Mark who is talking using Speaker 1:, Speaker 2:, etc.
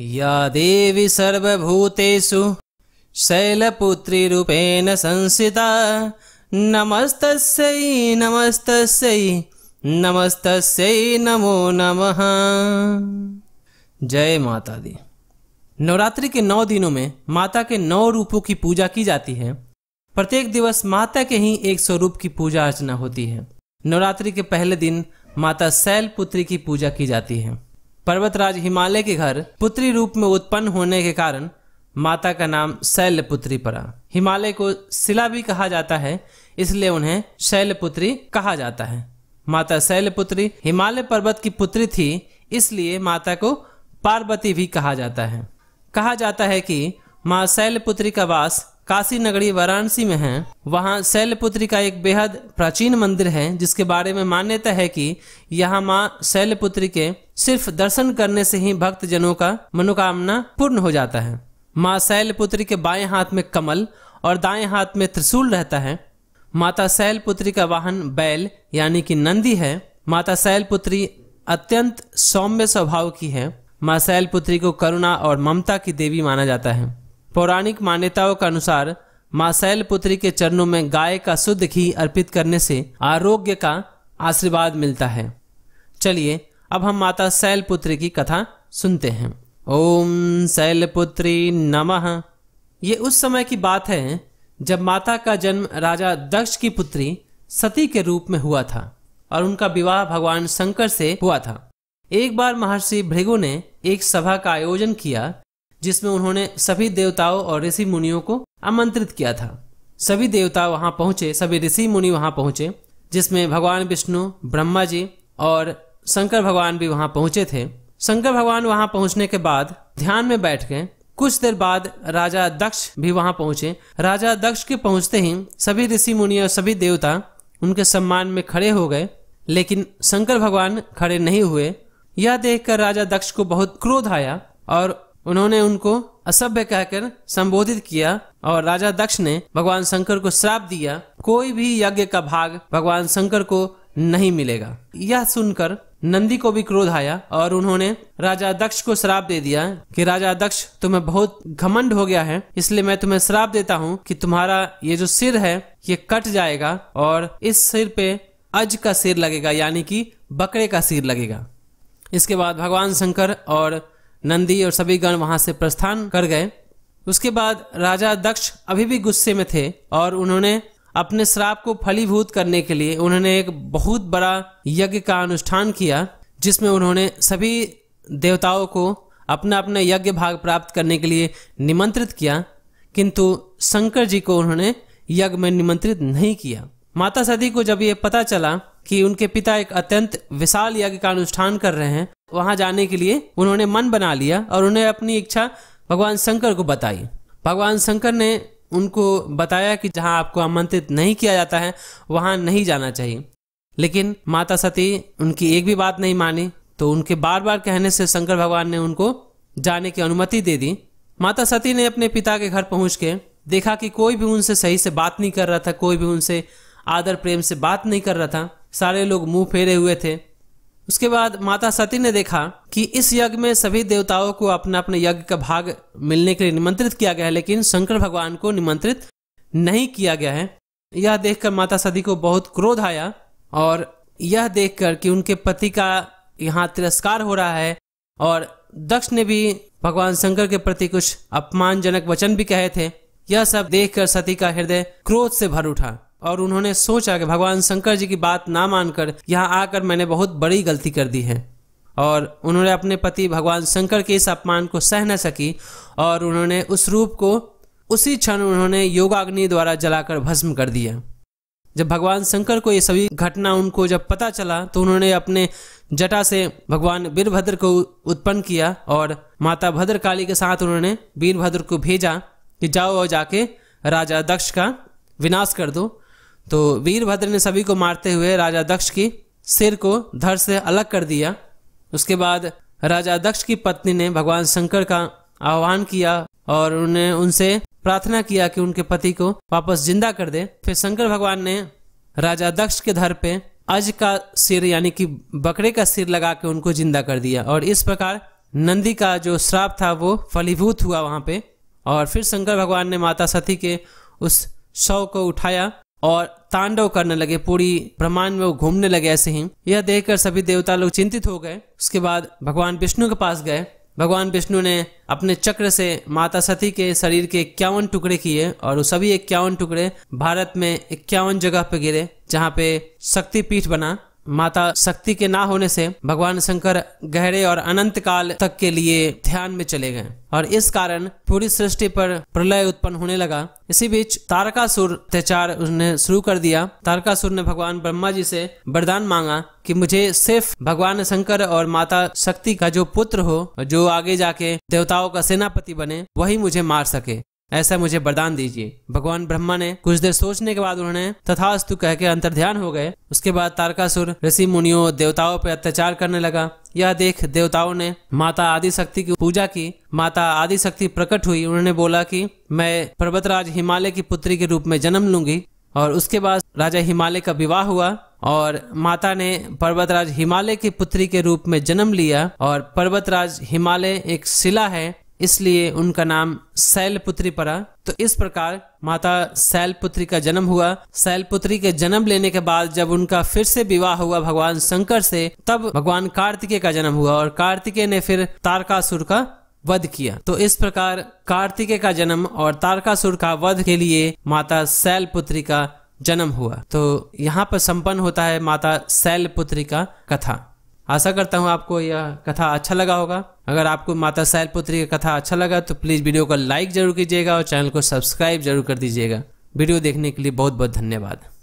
Speaker 1: या देवी सर्वभूतेषु रूपेण संस्थिता नमस्तस्यै नमस्तस्यै नमस्तस्यै नमो नमः जय माता दी नवरात्रि के नौ दिनों में माता के नौ रूपों की पूजा की जाती है प्रत्येक दिवस माता के ही एक स्वरूप की पूजा अर्चना होती है नवरात्रि के पहले दिन माता शैलपुत्री की पूजा की जाती है पर्वतराज हिमालय के घर पुत्री रूप में उत्पन्न होने के कारण माता का नाम शैलपुत्री पड़ा हिमालय को शिला भी कहा जाता है इसलिए उन्हें शैलपुत्री कहा जाता है माता शैलपुत्री हिमालय पर्वत की पुत्री थी इसलिए माता को पार्वती भी कहा जाता है कहा जाता है कि माँ शैलपुत्री का वास काशी नगरी वाराणसी में है वहाँ शैलपुत्री का एक बेहद प्राचीन मंदिर है जिसके बारे में मान्यता है कि यहाँ माँ शैलपुत्री के सिर्फ दर्शन करने से ही भक्त जनों का मनोकामना पूर्ण हो जाता है माँ शैलपुत्री के बाएं हाथ में कमल और दाएं हाथ में त्रिशूल रहता है माता शैलपुत्री का वाहन बैल यानी कि नंदी है माता शैलपुत्री अत्यंत सौम्य स्वभाव की है माँ शैलपुत्री को करुणा और ममता की देवी माना जाता है पौराणिक मान्यताओं के अनुसार माँ शैल पुत्री के चरणों में गाय का शुद्ध घी अर्पित करने से आरोग्य का आशीर्वाद मिलता है चलिए अब हम माता शैल पुत्री की कथा सुनते हैं ओम पुत्री नम ये उस समय की बात है जब माता का जन्म राजा दक्ष की पुत्री सती के रूप में हुआ था और उनका विवाह भगवान शंकर से हुआ था एक बार महर्षि भृगु ने एक सभा का आयोजन किया जिसमें उन्होंने सभी देवताओं और ऋषि मुनियों को आमंत्रित किया था सभी देवता वहां पहुंचे सभी ऋषि मुनि वहां पहुंचे जिसमें भगवान विष्णु ब्रह्मा जी और शंकर भगवान भी वहां पहुंचे थे शंकर भगवान वहां पहुंचने के बाद ध्यान में बैठ गए कुछ देर बाद राजा दक्ष भी वहां पहुंचे राजा दक्ष के पहुंचते ही सभी ऋषि मुनि और सभी देवता उनके सम्मान में खड़े हो गए लेकिन शंकर भगवान खड़े नहीं हुए यह देखकर राजा दक्ष को बहुत क्रोध आया और उन्होंने उनको असभ्य कहकर संबोधित किया और राजा दक्ष ने भगवान शंकर को श्राप दिया कोई भी यज्ञ का भाग भगवान शंकर को नहीं मिलेगा यह सुनकर नंदी को भी क्रोध आया और उन्होंने राजा दक्ष को श्राप दे दिया कि राजा दक्ष तुम्हें बहुत घमंड हो गया है इसलिए मैं तुम्हें श्राप देता हूँ कि तुम्हारा ये जो सिर है ये कट जाएगा और इस सिर पे अज का सिर लगेगा यानी कि बकरे का सिर लगेगा इसके बाद भगवान शंकर और नंदी और सभी गण वहां से प्रस्थान कर गए उसके बाद राजा दक्ष अभी भी गुस्से में थे और उन्होंने अपने श्राप को फलीभूत करने के लिए उन्होंने एक बहुत बड़ा यज्ञ का अनुष्ठान किया जिसमें उन्होंने सभी देवताओं को अपना अपना यज्ञ भाग प्राप्त करने के लिए निमंत्रित किया किंतु शंकर जी को उन्होंने यज्ञ में निमंत्रित नहीं किया माता सदी को जब ये पता चला कि उनके पिता एक अत्यंत विशाल यज्ञ का अनुष्ठान कर रहे हैं वहां जाने के लिए उन्होंने मन बना लिया और उन्हें अपनी इच्छा भगवान शंकर को बताई भगवान शंकर ने उनको बताया कि जहां आपको आमंत्रित नहीं किया जाता है वहां नहीं जाना चाहिए लेकिन माता सती उनकी एक भी बात नहीं मानी तो उनके बार बार कहने से शंकर भगवान ने उनको जाने की अनुमति दे दी माता सती ने अपने पिता के घर पहुंच के देखा कि कोई भी उनसे सही से बात नहीं कर रहा था कोई भी उनसे आदर प्रेम से बात नहीं कर रहा था सारे लोग मुंह फेरे हुए थे उसके बाद माता सती ने देखा कि इस यज्ञ में सभी देवताओं को अपना अपने यज्ञ का भाग मिलने के लिए निमंत्रित किया गया है लेकिन शंकर भगवान को निमंत्रित नहीं किया गया है यह देखकर माता सती को बहुत क्रोध आया और यह देखकर कि उनके पति का यहाँ तिरस्कार हो रहा है और दक्ष ने भी भगवान शंकर के प्रति कुछ अपमानजनक वचन भी कहे थे यह सब देखकर सती का हृदय क्रोध से भर उठा और उन्होंने सोचा कि भगवान शंकर जी की बात ना मानकर यहाँ आकर मैंने बहुत बड़ी गलती कर दी है और उन्होंने अपने पति भगवान शंकर के इस अपमान को सह न सकी और उन्होंने उस रूप को उसी क्षण उन्होंने योगाग्नि द्वारा जलाकर भस्म कर दिया जब भगवान शंकर को ये सभी घटना उनको जब पता चला तो उन्होंने अपने जटा से भगवान वीरभद्र को उत्पन्न किया और माता भद्रकाली के साथ उन्होंने वीरभद्र को भेजा कि जाओ और जाके राजा दक्ष का विनाश कर दो तो वीरभद्र ने सभी को मारते हुए राजा दक्ष की सिर को धर से अलग कर दिया उसके बाद राजा दक्ष की पत्नी ने भगवान शंकर का आह्वान किया और उन्हें उनसे प्रार्थना किया कि उनके पति को वापस जिंदा कर दे फिर शंकर भगवान ने राजा दक्ष के धर पे अज का सिर यानी कि बकरे का सिर लगा के उनको जिंदा कर दिया और इस प्रकार नंदी का जो श्राप था वो फलीभूत हुआ वहां पे और फिर शंकर भगवान ने माता सती के उस शव को उठाया और तांडव करने लगे पूरी ब्रह्मांड में वो घूमने लगे ऐसे ही यह देखकर सभी देवता लोग चिंतित हो गए उसके बाद भगवान विष्णु के पास गए भगवान विष्णु ने अपने चक्र से माता सती के शरीर के इक्यावन टुकड़े किए और वो सभी इक्यावन टुकड़े भारत में इक्यावन जगह पे गिरे जहाँ पे शक्ति पीठ बना माता शक्ति के ना होने से भगवान शंकर गहरे और अनंत काल तक के लिए ध्यान में चले गए और इस कारण पूरी सृष्टि पर प्रलय उत्पन्न होने लगा इसी बीच तारकासुर अत्याचार उसने शुरू कर दिया तारकासुर ने भगवान ब्रह्मा जी से वरदान मांगा कि मुझे सिर्फ भगवान शंकर और माता शक्ति का जो पुत्र हो जो आगे जाके देवताओं का सेनापति बने वही मुझे मार सके ऐसा मुझे बरदान दीजिए भगवान ब्रह्मा ने कुछ देर सोचने के बाद उन्होंने तथास्तु कह के अंतर ध्यान हो गए उसके बाद तारकासुर ऋषि मुनियों देवताओं पर अत्याचार करने लगा यह देख देवताओं ने माता आदि शक्ति की पूजा की माता आदि शक्ति प्रकट हुई उन्होंने बोला कि मैं पर्वतराज हिमालय की पुत्री के रूप में जन्म लूंगी और उसके बाद राजा हिमालय का विवाह हुआ और माता ने पर्वतराज हिमालय की पुत्री के रूप में जन्म लिया और पर्वतराज हिमालय एक शिला है इसलिए उनका नाम शैलपुत्री पड़ा तो इस प्रकार माता शैलपुत्री का जन्म हुआ शैलपुत्री के जन्म लेने के बाद जब उनका फिर से विवाह हुआ भगवान शंकर से तब भगवान कार्तिकेय का जन्म हुआ और कार्तिकेय ने फिर तारकासुर का वध किया तो इस प्रकार कार्तिकेय का जन्म और तारकासुर का वध के लिए माता शैलपुत्री का जन्म हुआ तो यहाँ पर संपन्न होता है माता शैलपुत्री का कथा आशा करता हूँ आपको यह कथा अच्छा लगा होगा अगर आपको माता साहल पुत्री का कथा अच्छा लगा तो प्लीज़ वीडियो को लाइक जरूर कीजिएगा और चैनल को सब्सक्राइब जरूर कर दीजिएगा वीडियो देखने के लिए बहुत बहुत धन्यवाद